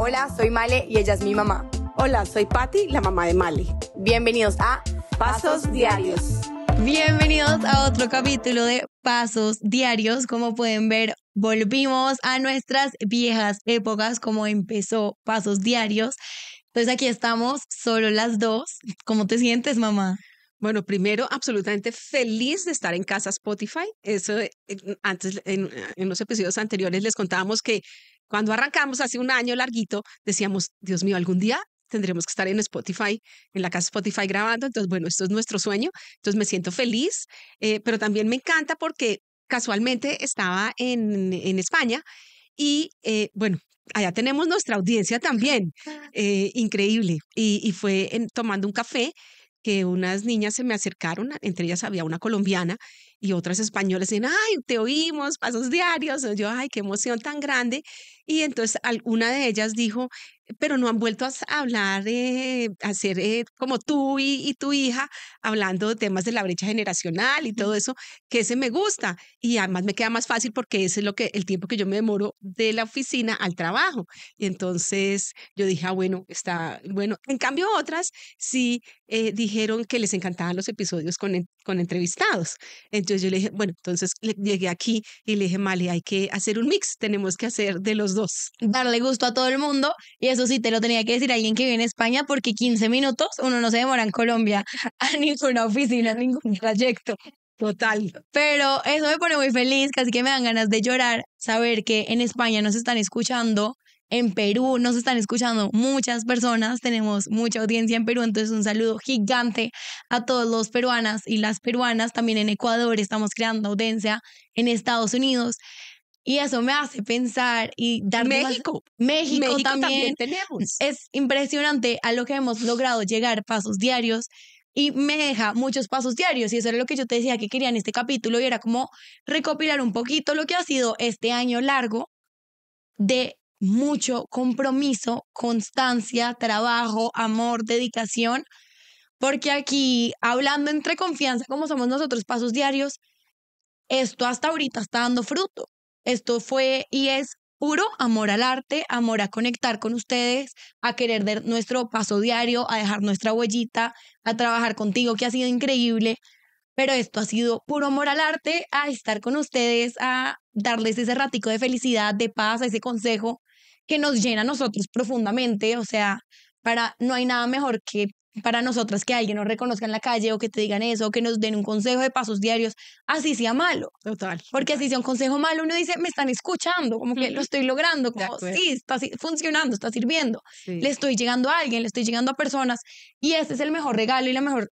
Hola, soy Male y ella es mi mamá. Hola, soy Patti, la mamá de Male. Bienvenidos a Pasos, Diarios. Bienvenidos a otro capítulo de Pasos Diarios. Como pueden ver, volvimos a nuestras viejas épocas, como empezó Pasos Diarios. Entonces pues aquí estamos, solo las dos. ¿Cómo te sientes, mamá? Bueno, primero, absolutamente feliz de estar en casa Spotify. Eso, eh, antes, en, en los episodios anteriores les contábamos que cuando arrancamos hace un año larguito, decíamos, Dios mío, algún día tendremos que estar en Spotify, en la casa Spotify grabando. Entonces, bueno, esto es nuestro sueño. Entonces, me siento feliz, eh, pero también me encanta porque casualmente estaba en, en España y, eh, bueno, allá tenemos nuestra audiencia también. Eh, increíble. Y, fue tomando un café que unas niñas se me acercaron, entre ellas había una colombiana, y otras españolas dicen, ay, te oímos, pasos diarios. yo, ay, qué emoción tan grande. Y entonces alguna de ellas dijo, pero no han vuelto a hablar, eh, a ser eh, como tú y, tu hija, hablando de temas de la brecha generacional y todo eso, que ese me gusta. Y además me queda más fácil porque ese es lo que, el tiempo que yo me demoro de la oficina al trabajo. Y entonces yo dije, ah, bueno, está bueno. En cambio, otras sí eh, dijeron que les encantaban los episodios con, con entrevistados. Entonces yo le dije, bueno, entonces llegué aquí y le dije, "Mali, hay que hacer un mix, tenemos que hacer de los dos. Darle gusto a todo el mundo, y eso sí, te lo tenía que decir a alguien que vive en España, porque 15 minutos uno no se demora en Colombia, a ninguna oficina, a ningún trayecto. Total. Pero eso me pone muy feliz, casi que me dan ganas de llorar saber que en España nos están escuchando en Perú nos están escuchando muchas personas, tenemos mucha audiencia en Perú, entonces un saludo gigante a todos los peruanas y las peruanas, también en Ecuador estamos creando audiencia, en Estados Unidos. Y eso me hace pensar y dar México. México, México también. tenemos. Es impresionante a lo que hemos logrado llegar pasos diarios y me deja muchos pasos diarios. Y eso era lo que yo te decía que quería en este capítulo y era como recopilar un poquito lo que ha sido este año largo de mucho compromiso, constancia, trabajo, amor, dedicación, porque aquí, hablando entre confianza, como somos nosotros, pasos diarios, esto hasta ahorita está dando fruto. Esto fue y es puro amor al arte, amor a conectar con ustedes, a querer ver nuestro paso diario, a dejar nuestra huellita, a trabajar contigo, que ha sido increíble. Pero esto ha sido puro amor al arte, a estar con ustedes, a darles ese ratico de felicidad, de paz, ese consejo, que nos llena a nosotros profundamente, o sea, para no hay nada mejor que para nosotras que alguien nos reconozca en la calle o que te digan eso o que nos den un consejo de pasos diarios, así sea malo. Total. Porque así sea un consejo malo, uno dice, me están escuchando, como que lo estoy logrando, como sí, está funcionando, está sirviendo, le estoy llegando a alguien, le estoy llegando a personas y ese es el mejor regalo y la mejor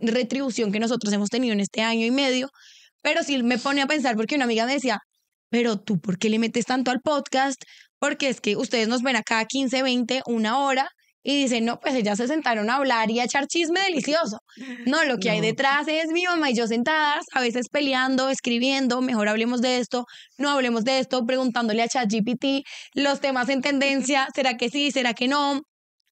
retribución que nosotros hemos tenido en este año y medio. Pero sí me pone a pensar porque una amiga me decía, pero tú, ¿por qué le metes tanto al podcast? porque es que ustedes nos ven acá 15, 20, una hora y dicen, no, pues ellas se sentaron a hablar y a echar chisme delicioso. No, lo que hay detrás es mi mamá y yo sentadas, a veces peleando, escribiendo, mejor hablemos de esto, no hablemos de esto, preguntándole a ChatGPT los temas en tendencia, ¿será que sí, será que no?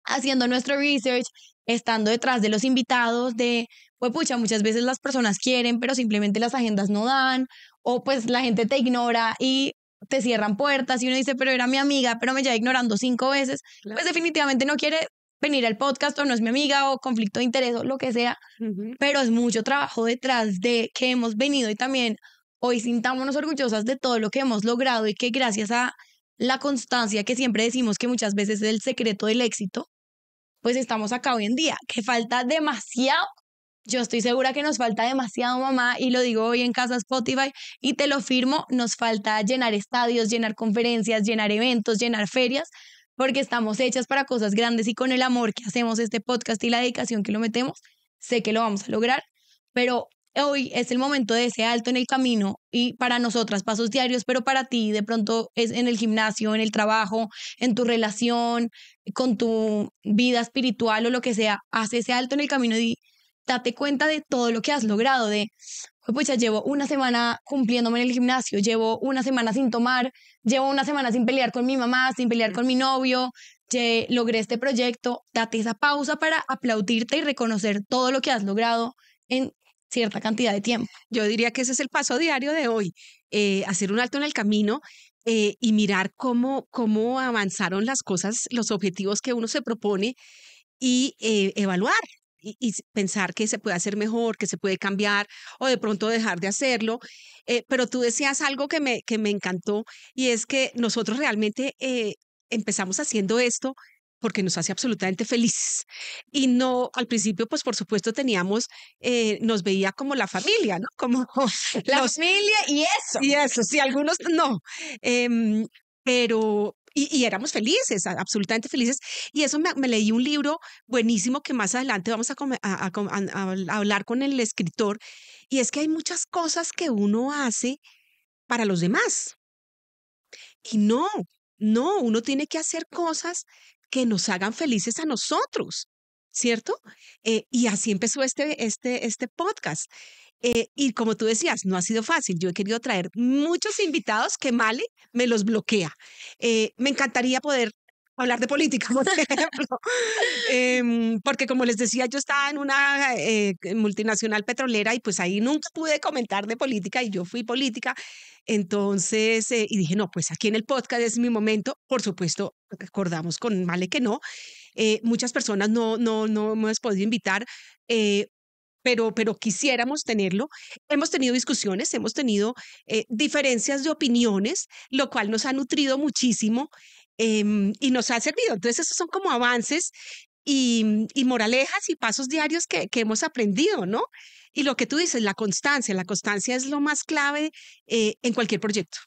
Haciendo nuestro research, estando detrás de los invitados, de, pues pucha, muchas veces las personas quieren, pero simplemente las agendas no dan, o pues la gente te ignora y te cierran puertas y uno dice, pero era mi amiga, pero me lleva ignorando cinco veces, pues definitivamente no quiere venir al podcast o no es mi amiga o conflicto de interés o lo que sea, pero es mucho trabajo detrás de que hemos venido y también hoy sintámonos orgullosas de todo lo que hemos logrado y que gracias a la constancia que siempre decimos que muchas veces es el secreto del éxito, pues estamos acá hoy en día, que falta demasiado yo estoy segura que nos falta demasiado, mamá, y lo digo hoy en Casa Spotify, y te lo firmo, nos falta llenar estadios, llenar conferencias, llenar eventos, llenar ferias, porque estamos hechas para cosas grandes y con el amor que hacemos este podcast y la dedicación que lo metemos, sé que lo vamos a lograr, pero hoy es el momento de ese alto en el camino y para nosotras pasos diarios, pero para ti de pronto es en el gimnasio, en el trabajo, en tu relación, con tu vida espiritual o lo que sea, haz ese alto en el camino y date cuenta de todo lo que has logrado, de, pues ya llevo una semana cumpliéndome en el gimnasio, llevo una semana sin tomar, llevo una semana sin pelear con mi mamá, sin pelear con mi novio, ya logré este proyecto, date esa pausa para aplaudirte y reconocer todo lo que has logrado en cierta cantidad de tiempo. Yo diría que ese es el paso diario de hoy, eh, hacer un alto en el camino eh, y mirar cómo, cómo avanzaron las cosas, los objetivos que uno se propone y eh, evaluar, y, pensar que se puede hacer mejor, que se puede cambiar o de pronto dejar de hacerlo. Eh, pero tú decías algo que me, que me encantó y es que nosotros realmente eh, empezamos haciendo esto porque nos hace absolutamente felices. Y no, al principio, pues por supuesto teníamos, eh, nos veía como la familia, ¿no? Como la familia y eso. Y eso, sí, algunos no. Em, pero, y, éramos felices, absolutamente felices. Y eso me, leí un libro buenísimo que más adelante vamos a, a, hablar con el escritor. Y es que hay muchas cosas que uno hace para los demás. Y no, no, uno tiene que hacer cosas que nos hagan felices a nosotros, ¿cierto? Eh, y así empezó este, este, este podcast. Eh, y como tú decías, no ha sido fácil. Yo he querido traer muchos invitados que Male me los bloquea. Eh, me encantaría poder hablar de política, por ejemplo, em, porque como les decía, yo estaba en una eh, multinacional petrolera y pues ahí nunca pude comentar de política y yo fui política. Entonces, y dije, no, pues aquí en el podcast es mi momento. Por supuesto, acordamos con Male que no. muchas personas no, no, no hemos podido invitar, pero, quisiéramos tenerlo. Hemos tenido discusiones, hemos tenido eh, diferencias de opiniones, lo cual nos ha nutrido muchísimo em, y nos ha servido. Entonces, esos son como avances y, mm, moralejas y pasos diarios que, hemos aprendido, ¿no? Y lo que tú dices, la constancia, la constancia es lo más clave eh, en cualquier proyecto.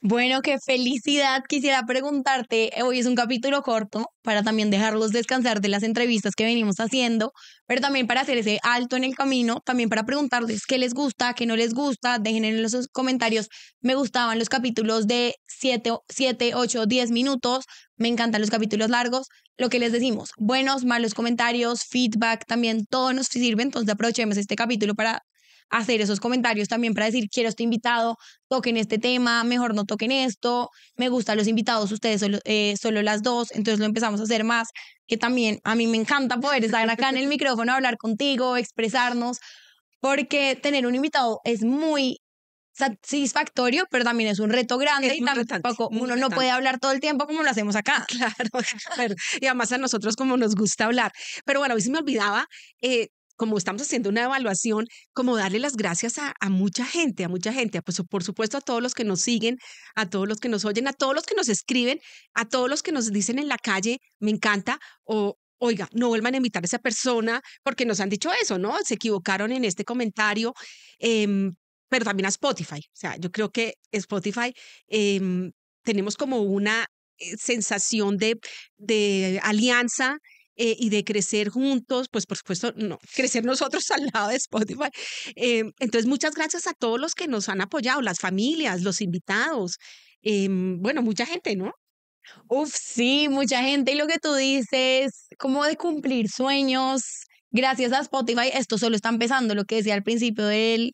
Bueno, qué felicidad. Quisiera preguntarte, eh, hoy es un capítulo corto para también dejarlos descansar de las entrevistas que venimos haciendo, pero también para hacer ese alto en el camino, también para preguntarles qué les gusta, qué no les gusta. Dejen en los comentarios, me gustaban los capítulos de 7, 7 8, 10 minutos, me encantan los capítulos largos, lo que les decimos, buenos, malos comentarios, feedback, también todo nos sirve, entonces aprovechemos este capítulo para hacer esos comentarios también para decir, quiero este invitado, toquen este tema, mejor no toquen esto, me gustan los invitados, ustedes solo, eh, las dos, entonces lo empezamos a hacer más, que también a mí me encanta poder estar acá en el micrófono, hablar contigo, expresarnos, porque tener un invitado es muy satisfactorio, pero también es un reto grande y tampoco uno no puede hablar todo el tiempo como lo hacemos acá. Claro, y además a nosotros como nos gusta hablar. Pero bueno, a se me olvidaba, eh, como estamos haciendo una evaluación, como darle las gracias a, mucha gente, a mucha gente, pues, por supuesto a todos los que nos siguen, a todos los que nos oyen, a todos los que nos escriben, a todos los que nos dicen en la calle, me encanta, o oiga, no vuelvan a invitar a esa persona porque nos han dicho eso, ¿no? Se equivocaron en este comentario. Em, pero también a Spotify. O sea, yo creo que Spotify em, tenemos como una eh, sensación de, de alianza eh, y de crecer juntos, pues por supuesto, no, crecer nosotros al lado de Spotify. Eh, entonces, muchas gracias a todos los que nos han apoyado, las familias, los invitados, em, bueno, mucha gente, ¿no? Uf, sí, mucha gente. Y lo que tú dices, como de cumplir sueños, gracias a Spotify, esto solo está empezando, lo que decía al principio del,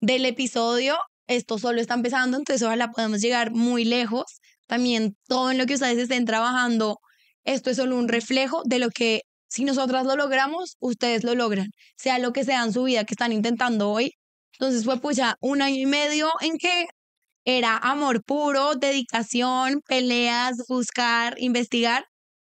del episodio, esto solo está empezando, entonces ojalá podamos llegar muy lejos. También todo en lo que ustedes estén trabajando esto es solo un reflejo de lo que si nosotras lo logramos, ustedes lo logran, sea lo que sea en su vida que están intentando hoy. Entonces fue pues ya un año y medio en que era amor puro, dedicación, peleas, buscar, investigar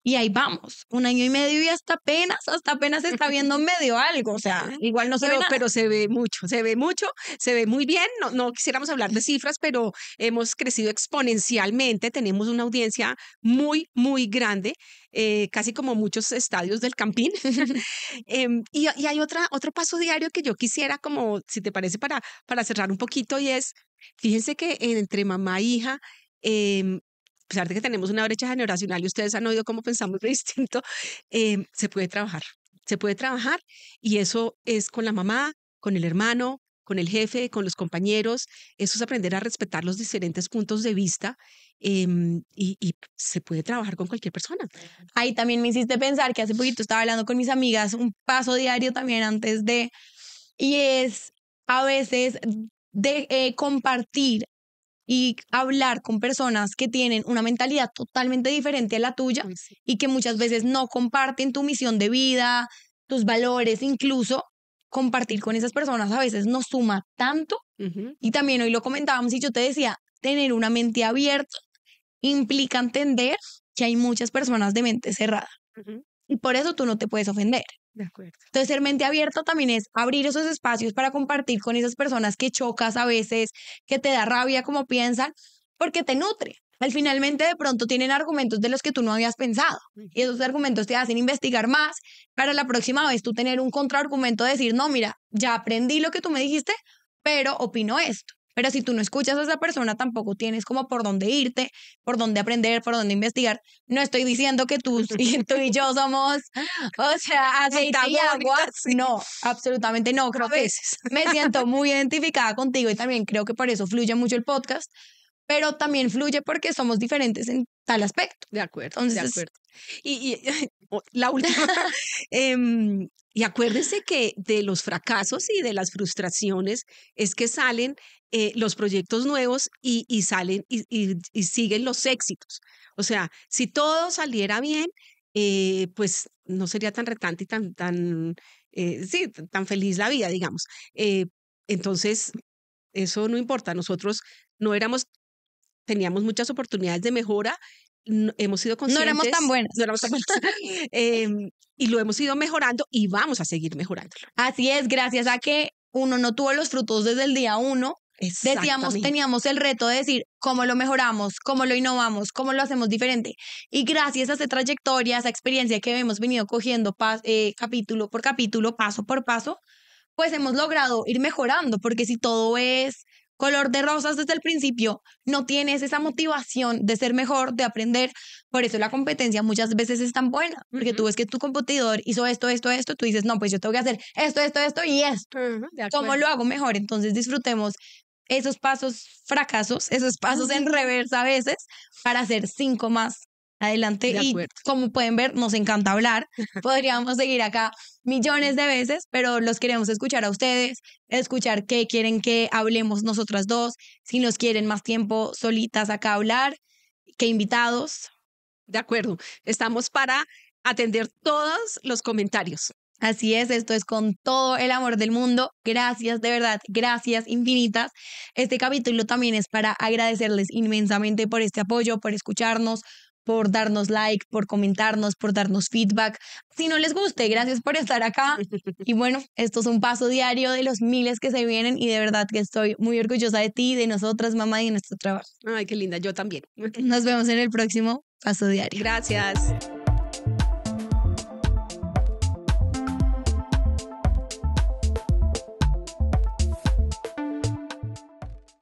y ahí vamos, un año y medio y hasta apenas, hasta apenas se está viendo medio algo, o sea, igual no se ve Pero se ve mucho, se ve mucho, se ve muy bien, no, no quisiéramos hablar de cifras, pero hemos crecido exponencialmente, tenemos una audiencia muy, muy grande, eh, casi como muchos estadios del Campín. Em, y, hay otra, otro paso diario que yo quisiera, como si te parece, para, para cerrar un poquito, y es, fíjense que entre mamá e hija, em, a pesar de que tenemos una brecha generacional y ustedes han oído cómo pensamos de distinto, eh, se puede trabajar. Se puede trabajar y eso es con la mamá, con el hermano, con el jefe, con los compañeros. Eso es aprender a respetar los diferentes puntos de vista em, y, se puede trabajar con cualquier persona. Ahí también me hiciste pensar que hace poquito estaba hablando con mis amigas, un paso diario también antes de, y es a veces de eh, compartir y hablar con personas que tienen una mentalidad totalmente diferente a la tuya y que muchas veces no comparten tu misión de vida, tus valores, incluso compartir con esas personas a veces no suma tanto. Y también hoy lo comentábamos y yo te decía, tener una mente abierta implica entender que hay muchas personas de mente cerrada. Y por eso tú no te puedes ofender. Entonces, ser mente abierta también es abrir esos espacios para compartir con esas personas que chocas a veces, que te da rabia como piensan, porque te nutre. Al finalmente de pronto tienen argumentos de los que tú no habías pensado y esos argumentos te hacen investigar más para la próxima vez tú tener un contraargumento, decir, no, mira, ya aprendí lo que tú me dijiste, pero opino esto. Pero si tú no escuchas a esa persona, tampoco tienes como por dónde irte, por dónde aprender, por dónde investigar. No estoy diciendo que tú, y, yo somos, o sea, aceite y agua. No, absolutamente no. Creo que me siento muy identificada contigo y también creo que por eso fluye mucho el podcast pero también fluye porque somos diferentes en tal aspecto. De acuerdo, Entonces, de acuerdo. Y, y, la última. Em, y acuérdense que de los fracasos y de las frustraciones es que salen eh, los proyectos nuevos y, salen y, siguen los éxitos. O sea, si todo saliera bien, eh, pues no sería tan retante y tan, tan, eh, sí, tan feliz la vida, digamos. entonces, eso no importa. Nosotros no éramos teníamos muchas oportunidades de mejora hemos sido conscientes. No éramos tan buenas. No éramos tan buenas. Em, y lo hemos ido mejorando y vamos a seguir mejorando Así es, gracias a que uno no tuvo los frutos desde el día uno. Decíamos, teníamos el reto de decir cómo lo mejoramos, cómo lo innovamos, cómo lo hacemos diferente. Y gracias a esa trayectoria, a esa experiencia que hemos venido cogiendo eh, capítulo por capítulo, paso por paso, pues hemos logrado ir mejorando, porque si todo es color de rosas desde el principio, no tienes esa motivación de ser mejor, de aprender. Por eso la competencia muchas veces es tan buena, porque tú ves que tu competidor hizo esto, esto, esto, tú dices, no, pues yo tengo que hacer esto, esto, esto y esto. ¿Cómo lo hago mejor? Entonces disfrutemos esos pasos fracasos, esos pasos en reversa a veces, para hacer cinco más Adelante. Y como pueden ver, nos encanta hablar. Podríamos seguir acá millones de veces, pero los queremos escuchar a ustedes, escuchar qué quieren que hablemos nosotras dos, si nos quieren más tiempo solitas acá hablar, qué invitados. De acuerdo. Estamos para atender todos los comentarios. Así es, esto es con todo el amor del mundo. Gracias, de verdad, gracias infinitas. Este capítulo también es para agradecerles inmensamente por este apoyo, por escucharnos, por darnos like, por comentarnos, por darnos feedback. Si no les guste, gracias por estar acá. Y bueno, esto es un paso diario de los miles que se vienen y de verdad que estoy muy orgullosa de ti, de nosotras, mamá, y de nuestro trabajo. Ay, qué linda, yo también. Nos vemos en el próximo paso diario. Gracias.